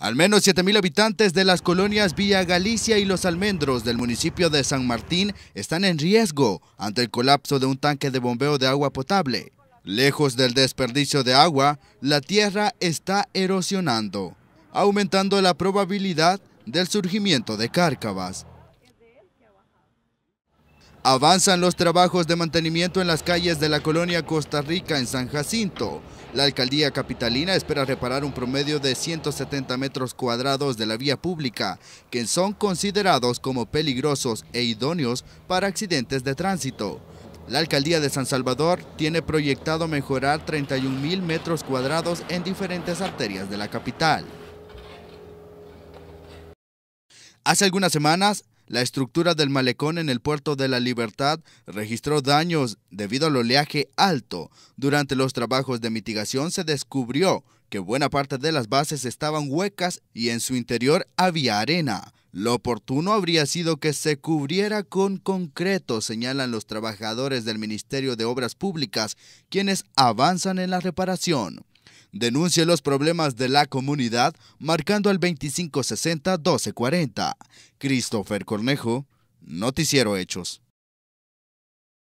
Al menos 7.000 habitantes de las colonias Villa Galicia y Los Almendros del municipio de San Martín están en riesgo ante el colapso de un tanque de bombeo de agua potable. Lejos del desperdicio de agua, la tierra está erosionando, aumentando la probabilidad del surgimiento de cárcavas. Avanzan los trabajos de mantenimiento en las calles de la colonia Costa Rica en San Jacinto. La alcaldía capitalina espera reparar un promedio de 170 metros cuadrados de la vía pública, que son considerados como peligrosos e idóneos para accidentes de tránsito. La alcaldía de San Salvador tiene proyectado mejorar 31 mil metros cuadrados en diferentes arterias de la capital. Hace algunas semanas, la estructura del malecón en el puerto de la Libertad registró daños debido al oleaje alto. Durante los trabajos de mitigación se descubrió que buena parte de las bases estaban huecas y en su interior había arena. Lo oportuno habría sido que se cubriera con concreto, señalan los trabajadores del Ministerio de Obras Públicas, quienes avanzan en la reparación. Denuncie los problemas de la comunidad marcando al 2560-1240. Christopher Cornejo, Noticiero Hechos.